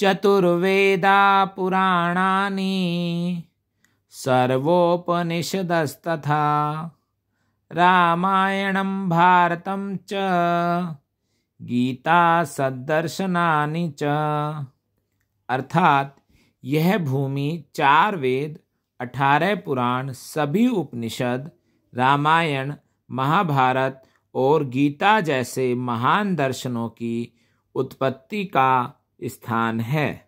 चतुर्वेदा पुराणानि सर्वोपनिषदस्तथा रामायणं भारतं च गीता सद्दर्शनानि च अर्थात यह भूमि चार वेद अठारह पुराण सभी उपनिषद रामायण महाभारत और गीता जैसे महान दर्शनों की उत्पत्ति का स्थान है